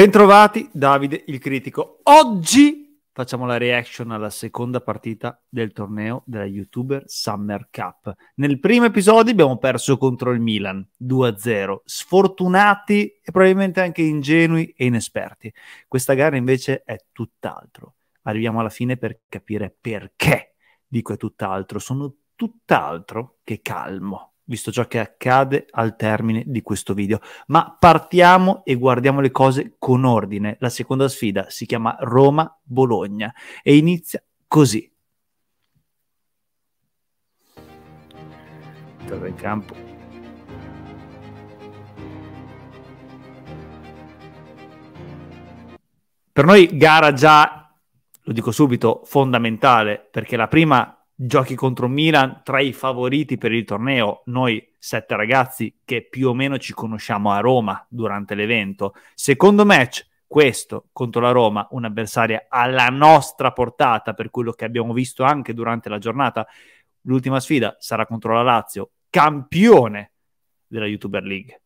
Bentrovati, Davide il critico. Oggi facciamo la reaction alla seconda partita del torneo della YouTuber Summer Cup. Nel primo episodio abbiamo perso contro il Milan 2-0, sfortunati e probabilmente anche ingenui e inesperti. Questa gara invece è tutt'altro. Arriviamo alla fine per capire perché. Dico è tutt'altro, sono tutt'altro che calmo visto ciò che accade al termine di questo video. Ma partiamo e guardiamo le cose con ordine. La seconda sfida si chiama Roma-Bologna e inizia così. Torna in campo. Per noi gara già, lo dico subito, fondamentale, perché la prima giochi contro Milan tra i favoriti per il torneo, noi sette ragazzi che più o meno ci conosciamo a Roma durante l'evento. Secondo match, questo contro la Roma, un'avversaria alla nostra portata per quello che abbiamo visto anche durante la giornata. L'ultima sfida sarà contro la Lazio, campione della YouTuber League.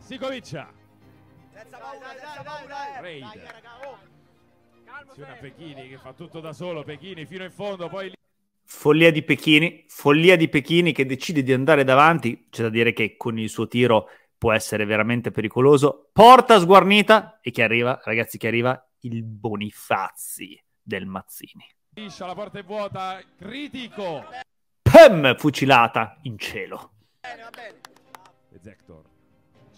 Si comincia! paura, senza paura, eh. Raid. Dai, oh. una Pechini che fa tutto da solo, Pechini fino in fondo, poi... Follia di Pechini, follia di Pechini che decide di andare davanti, c'è da dire che con il suo tiro può essere veramente pericoloso. Porta sguarnita e che arriva, ragazzi, che arriva il Bonifazzi del Mazzini. la porta è vuota, critico. Pem fucilata in cielo. Bene, va bene. Zector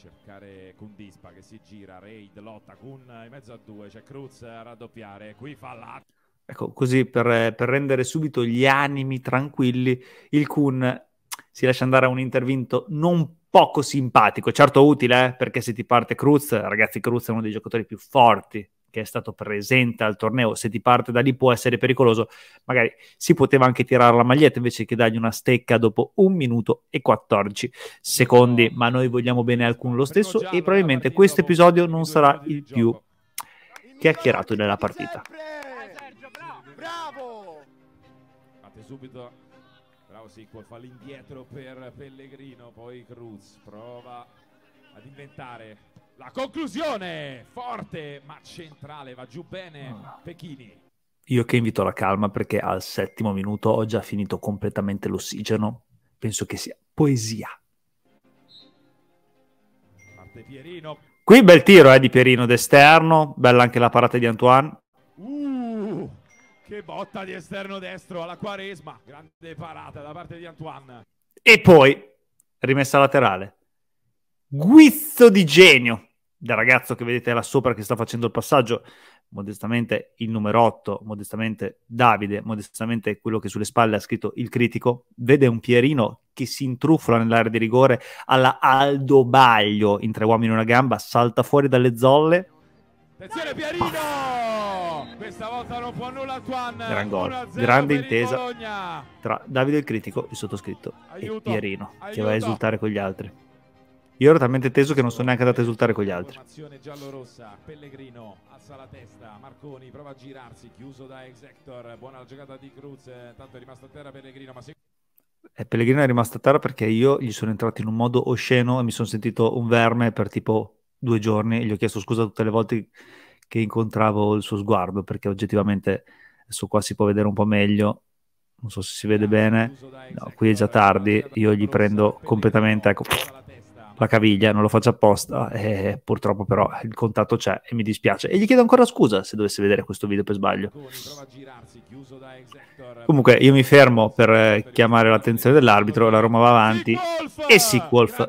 cercare Kundispa che si gira, Raid lotta, Kun in mezzo a due, c'è Cruz a raddoppiare, qui fa la... Ecco, così per, per rendere subito gli animi tranquilli, il Kun si lascia andare a un intervento non poco simpatico, certo utile, eh? perché se ti parte Cruz, ragazzi, Cruz è uno dei giocatori più forti che è stato presente al torneo, se ti parte da lì può essere pericoloso, magari si poteva anche tirare la maglietta invece che dargli una stecca dopo un minuto e 14 secondi, ma noi vogliamo bene alcun lo stesso e probabilmente questo episodio non sarà il più chiacchierato della partita. Bravo! Fate subito. Bravo Sequel, fa l'indietro per Pellegrino, poi Cruz prova ad inventare la conclusione forte ma centrale, va giù bene ah. Pechini. Io che invito alla calma perché al settimo minuto ho già finito completamente l'ossigeno. Penso che sia poesia. Parte Pierino. Qui bel tiro eh, di Pierino d'esterno, bella anche la parata di Antoine. Uh, che botta di esterno destro alla Quaresma, grande parata da parte di Antoine. E poi rimessa laterale. Guizzo di genio del ragazzo che vedete là sopra che sta facendo il passaggio, modestamente il numero 8, modestamente Davide, modestamente quello che sulle spalle ha scritto il critico, vede un Pierino che si intruffola nell'area di rigore alla Aldo Baglio in tre uomini e una gamba, salta fuori dalle zolle. Attenzione Pierino! Questa volta non può nulla Tuan. Gran gol, grande intesa tra Davide il critico, il sottoscritto aiuto, e Pierino aiuto. che va a esultare con gli altri. Io ero talmente teso che non sono neanche andato a esultare con gli altri. Giallo-rossa, Pellegrino alza la testa, Marconi prova a girarsi, chiuso da Exector, buona giocata di Cruz, eh, tanto è rimasto a terra Pellegrino, ma se... E eh, Pellegrino è rimasto a terra perché io gli sono entrato in un modo osceno e mi sono sentito un verme per tipo due giorni. Gli ho chiesto scusa tutte le volte che incontravo il suo sguardo perché oggettivamente adesso qua si può vedere un po' meglio non so se si vede bene no, qui è già tardi io gli prendo completamente ecco la caviglia, non lo faccio apposta, eh, purtroppo però il contatto c'è e mi dispiace. E gli chiedo ancora scusa se dovesse vedere questo video per sbaglio. Comunque io mi fermo per eh, chiamare l'attenzione dell'arbitro, la Roma va avanti e Sequolf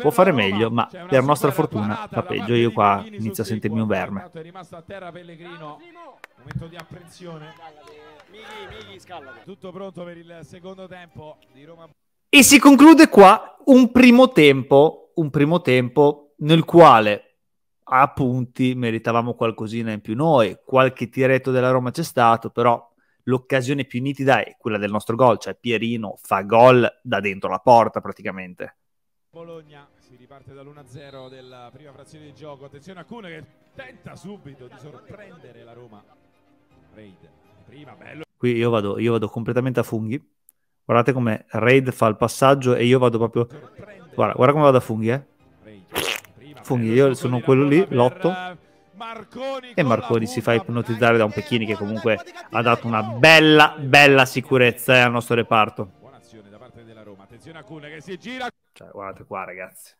può fare meglio, ma per nostra fortuna fa peggio. Io qua inizio a sentirmi un verme. È rimasto a terra Pellegrino, momento di apprensione. Tutto pronto per il secondo tempo di Roma. E si conclude qua un primo tempo, un primo tempo nel quale a punti meritavamo qualcosina in più noi, qualche tiretto della Roma c'è stato, però l'occasione più nitida è quella del nostro gol, cioè Pierino fa gol da dentro la porta praticamente. Bologna si riparte dall'1-0 della prima frazione di gioco, attenzione a Cune che tenta subito di sorprendere la Roma. Raid, prima bello. Qui io vado, io vado completamente a funghi Guardate come Raid fa il passaggio e io vado proprio... Guarda, guarda come vado a funghi, eh. Funghi, io sono quello lì, l'otto. E Marconi si fa ipnotizzare da un Pechini che comunque ha dato una bella, bella sicurezza eh, al nostro reparto. Cioè, guardate qua, ragazzi.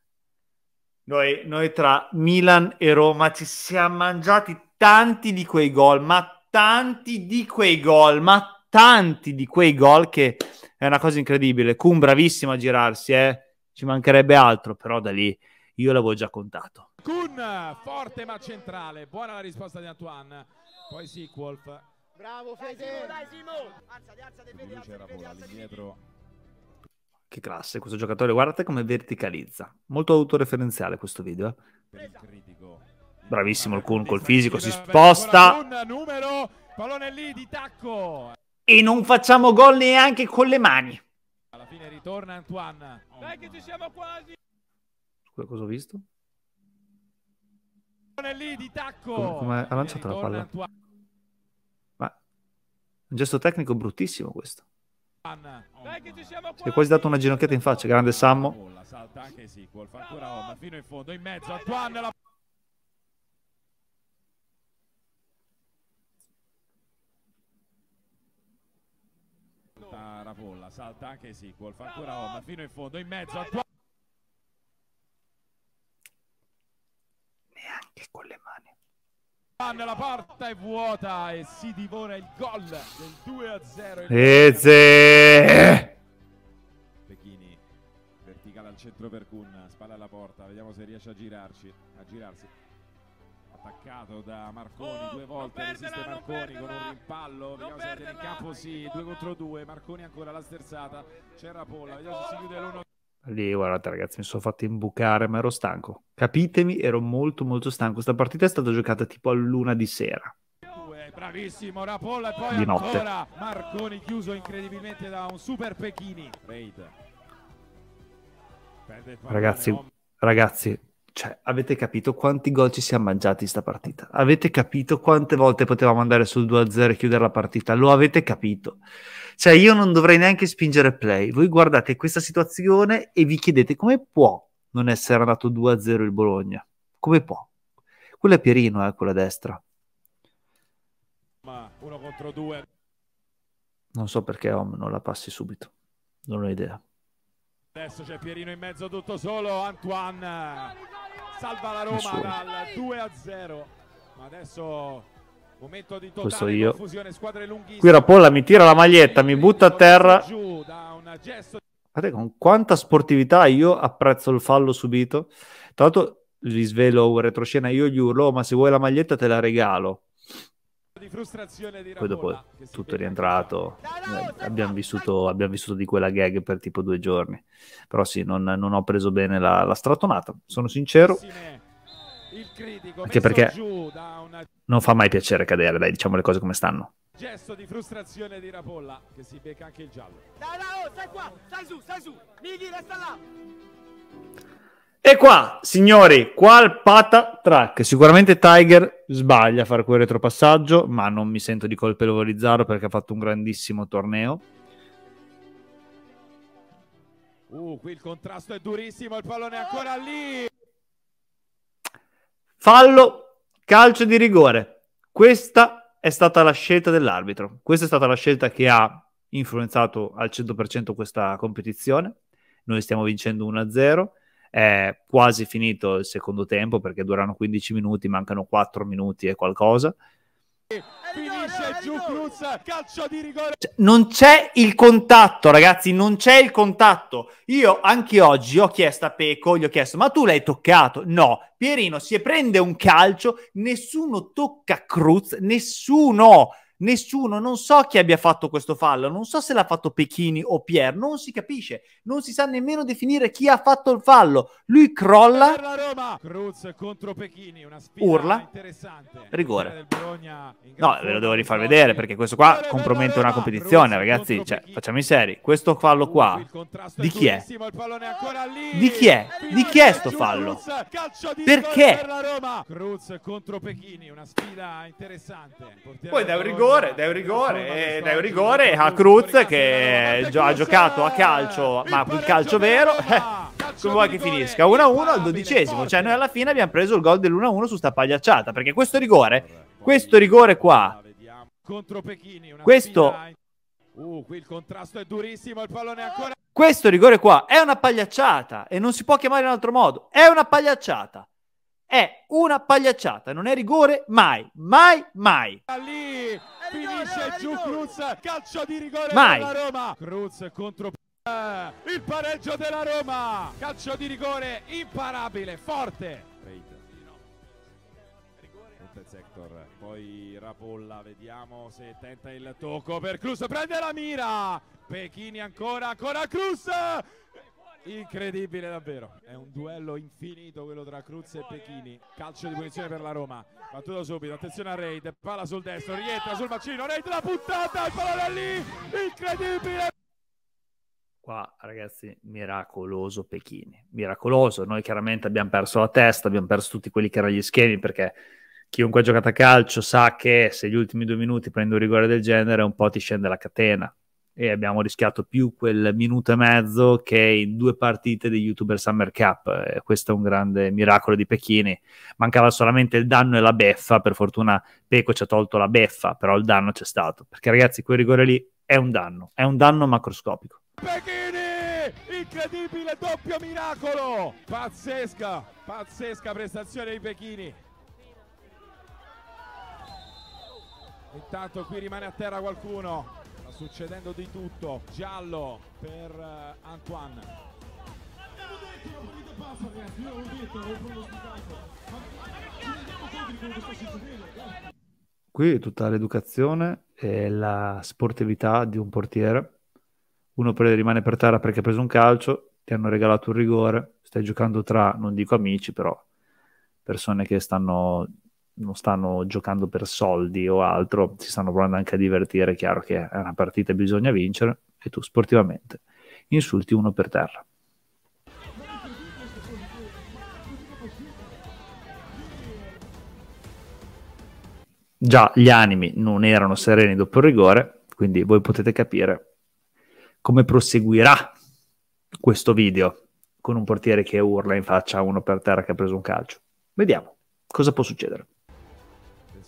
Noi, noi tra Milan e Roma ci siamo mangiati tanti di quei gol, ma tanti di quei gol, ma tanti tanti di quei gol che è una cosa incredibile. Kun bravissimo a girarsi, eh? ci mancherebbe altro, però da lì io l'avevo già contato. Kun forte ma centrale, buona la risposta di Antoine. Poi Sequolf. Bravo Fede. Dai Simo, alzati, alzati Fede, alzati, Fede, Che classe questo giocatore, guardate come verticalizza. Molto autoreferenziale questo video. Eh. Bravissimo il Kun col fisico, si sposta. Numero, pallone lì di tacco e non facciamo gol neanche con le mani. Alla fine ritorna Antoine. Oh, Dai che ci siamo quasi. Scusa, cosa ho visto? Lì di tacco. Come, come ha lanciato la palla? Antoine. Ma un gesto tecnico bruttissimo questo. Si è quasi dato una ginocchiata in faccia, grande Sammo. Oh, la salta anche Sequel, fa ancora Oma fino in fondo, in mezzo, Antoine la... Cianfranapolla, salta anche Sequel, fa ancora home fino in fondo, in mezzo al Neanche con le mani. La porta è vuota e si divora il gol del 2 a 0. Eze! Pechini verticale al centro per Kun, spalla alla porta, vediamo se riesce a girarci, a girarsi toccato da Marconi oh, due volte perdela, resiste Marconi con un rimpallo vediamo se tiene in campo sì 2 contro 2 Marconi ancora la sterzata c'è Rapolla vediamo se si chiude l'uno lì guardate ragazzi mi sono fatto imbucare ma ero stanco capitemi ero molto molto stanco questa partita è stata giocata tipo a luna di sera bravissimo Rapolla e poi di ancora notte. Marconi chiuso incredibilmente da un super Pechini Ragazzi, ragazzi, cioè, avete capito quanti gol ci siamo mangiati in sta partita? Avete capito quante volte potevamo andare sul 2-0 e chiudere la partita? Lo avete capito? Cioè, io non dovrei neanche spingere play. Voi guardate questa situazione e vi chiedete come può non essere andato 2-0 il Bologna? Come può? Quello è Pierino, eh, quella destra. Ma uno contro due. Non so perché Om non la passi subito. Non ho idea. Adesso c'è Pierino in mezzo tutto solo, Antoine salva la Roma dal 2 a 0. Ma adesso momento di totale Questo io. confusione, squadre lunghissime. Qui Rapolla mi tira la maglietta, mi butta a terra. Guardate con quanta sportività io apprezzo il fallo subito. Tra l'altro vi svelo retroscena, io gli urlo, oh, ma se vuoi la maglietta te la regalo. Poi dopo è tutto rientrato, eh, abbiamo vissuto, abbiamo vissuto, di quella gag per tipo due giorni. Però sì, non, non ho preso bene la, la stratonata, sono sincero. Anche perché non fa mai piacere cadere, dai, diciamo le cose come stanno. Gesto di frustrazione di Rapolla che si becca anche il giallo. Dai, dai, oh, stai qua, stai su, stai su. Mighi, resta là. E qua, signori, qual pata track? Sicuramente Tiger sbaglia a fare quel retropassaggio, ma non mi sento di colpevolizzarlo perché ha fatto un grandissimo torneo. Uh, qui il contrasto è durissimo, il pallone è ancora lì. Fallo, calcio di rigore. Questa è stata la scelta dell'arbitro. Questa è stata la scelta che ha influenzato al 100% questa competizione. Noi stiamo vincendo 1-0 è quasi finito il secondo tempo perché durano 15 minuti, mancano 4 minuti e qualcosa. Finisce giù Cruz, calcio di rigore. Cioè, non c'è il contatto, ragazzi, non c'è il contatto. Io anche oggi ho chiesto a Peco, gli ho chiesto, ma tu l'hai toccato? No, Pierino si prende un calcio, nessuno tocca Cruz, nessuno. Nessuno, non so chi abbia fatto questo fallo, non so se l'ha fatto Pechini o Pier, non si capisce, non si sa nemmeno definire chi ha fatto il fallo. Lui crolla, la Roma. Cruz contro Pechini, una urla, interessante. rigore. No, ve lo devo rifar vedere perché questo qua compromette una competizione, ragazzi, cioè, facciamo i seri. Questo fallo qua, di chi è? Di chi è? Di chi è sto fallo? Perché? Cruz contro Pechini, una sfida interessante. Poi da un rigore rigore, dai un rigore, eh, dai un rigore a Cruz che ha giocato a calcio, ma il calcio vero. Eh, come vuoi che finisca? 1-1 al dodicesimo, cioè noi alla fine abbiamo preso il gol dell'1-1 su sta pagliacciata, perché questo rigore, questo rigore qua, questo eh. Uh, qui il contrasto è durissimo, il pallone è ancora... Questo rigore qua è una pagliacciata e non si può chiamare in altro modo. È una pagliacciata. È una pagliacciata, non è rigore mai, mai, mai. Lì Finisce giù Cruz, calcio di rigore Mai. della Roma. Cruz contro il pareggio della Roma. Calcio di rigore imparabile, forte. Sector, poi Rapolla, vediamo se tenta il tocco per Cruz, prende la mira, Pechini ancora, ancora Cruz, Incredibile davvero, è un duello infinito quello tra Cruz e Pechini, calcio di punizione per la Roma, battuto subito, attenzione a Reid, palla sul destro, rientra sul bacino, Reid la puntata, il da lì, incredibile! Qua ragazzi, miracoloso Pechini, miracoloso, noi chiaramente abbiamo perso la testa, abbiamo perso tutti quelli che erano gli schemi perché chiunque ha giocato a calcio sa che se gli ultimi due minuti prende un rigore del genere un po' ti scende la catena, e abbiamo rischiato più quel minuto e mezzo che in due partite di YouTuber Summer Cup. Eh, questo è un grande miracolo di Pechini. Mancava solamente il danno e la beffa. Per fortuna Peco ci ha tolto la beffa, però il danno c'è stato. Perché ragazzi, quel rigore lì è un danno, è un danno macroscopico. Pechini! Incredibile doppio miracolo! Pazzesca, pazzesca prestazione di Pechini. Intanto qui rimane a terra qualcuno succedendo di tutto. Giallo per uh, Antoine. Qui è tutta l'educazione e la sportività di un portiere. Uno rimane per terra perché ha preso un calcio, ti hanno regalato un rigore, stai giocando tra, non dico amici, però persone che stanno non stanno giocando per soldi o altro, si stanno provando anche a divertire, è chiaro che è una partita bisogna vincere e tu sportivamente insulti uno per terra. Già gli animi non erano sereni dopo il rigore, quindi voi potete capire come proseguirà questo video con un portiere che urla in faccia a uno per terra che ha preso un calcio. Vediamo cosa può succedere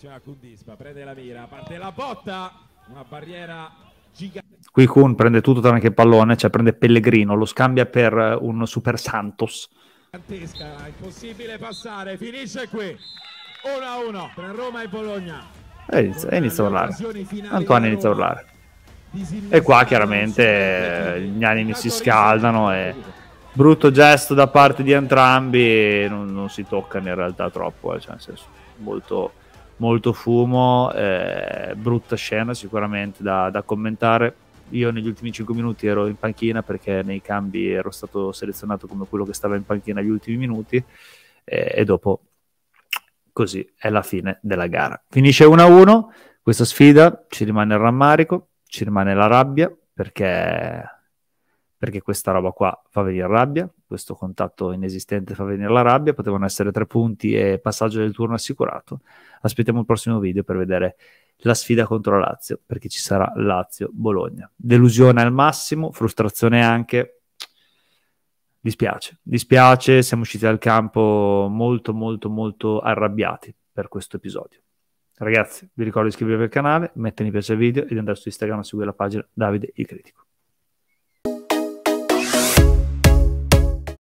attenzione a Kundispa, prende la mira, parte la botta, una barriera gigante. Qui Kun prende tutto tranne che il pallone, cioè prende Pellegrino, lo scambia per eh, un Super Santos. Gigantesca, impossibile passare, finisce qui. 1-1 tra Roma e Bologna. E eh, eh, inizia, a urlare. Antoine inizia a urlare. E qua chiaramente gli animi si scaldano e brutto gesto da parte di entrambi non, non si tocca in realtà troppo, cioè nel senso molto molto fumo, eh, brutta scena sicuramente da, da, commentare. Io negli ultimi 5 minuti ero in panchina perché nei cambi ero stato selezionato come quello che stava in panchina gli ultimi minuti eh, e dopo così è la fine della gara. Finisce 1-1 questa sfida, ci rimane il rammarico, ci rimane la rabbia perché, perché questa roba qua fa venire rabbia, questo contatto inesistente fa venire la rabbia, potevano essere tre punti e passaggio del turno assicurato. Aspettiamo il prossimo video per vedere la sfida contro Lazio, perché ci sarà Lazio-Bologna. Delusione al massimo, frustrazione anche. Dispiace, dispiace, siamo usciti dal campo molto molto molto arrabbiati per questo episodio. Ragazzi, vi ricordo di iscrivervi al canale, mettere mi piace al video e di andare su Instagram a seguire la pagina Davide il Critico.